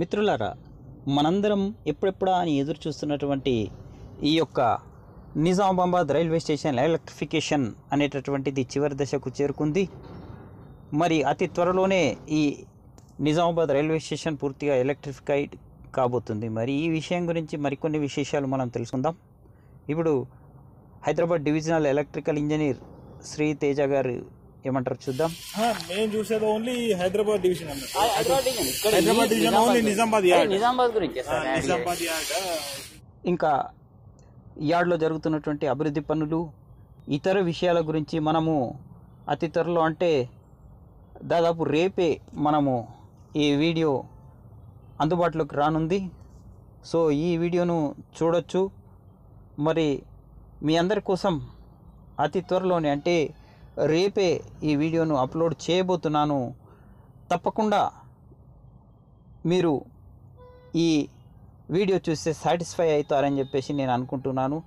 మిత్రులారా మనందరం ఎప్పుడెప్పుడా అని ఎదురు చూస్తున్నటువంటి ఈ యొక్క నిజామాబాద్ రైల్వే స్టేషన్ ఎలక్ట్రిఫికేషన్ అనేటటువంటిది చివరి దశకు చేరుకుంది మరి అతి త్వరలోనే ఈ నిజామాబాద్ రైల్వే స్టేషన్ పూర్తిగా ఎలక్ట్రిఫికైడ్ కాబోతుంది మరి ఈ విషయం గురించి మరికొన్ని విశేషాలు మనం తెలుసుకుందాం ఇప్పుడు Hyderabad divisional electrical engineer Shri Teja గారు ఏమంటారు చూద్దాం మేము చూసేది only Hyderabad division Hyderabad division only Nizamabad Nizamabad గురించి నిజామాబాద్ ఇంకా యార్డ్లో జరుగుతున్నటువంటి అభివృద్ధి పనులు ఇతర విషయాల గురించి మనము అతి త్వరలో అంటే దాదాపు రేపే మనము ఈ వీడియో అందుబాటులోకి రానుంది సో ఈ వీడియోను చూడొచ్చు మరి మీ అందరి కోసం అతి త్వరలోనే అంటే రేపే ఈ వీడియోను అప్లోడ్ చేయబోతున్నాను తప్పకుండా మీరు ఈ వీడియో చూస్తే సాటిస్ఫై అవుతారని చెప్పేసి నేను అనుకుంటున్నాను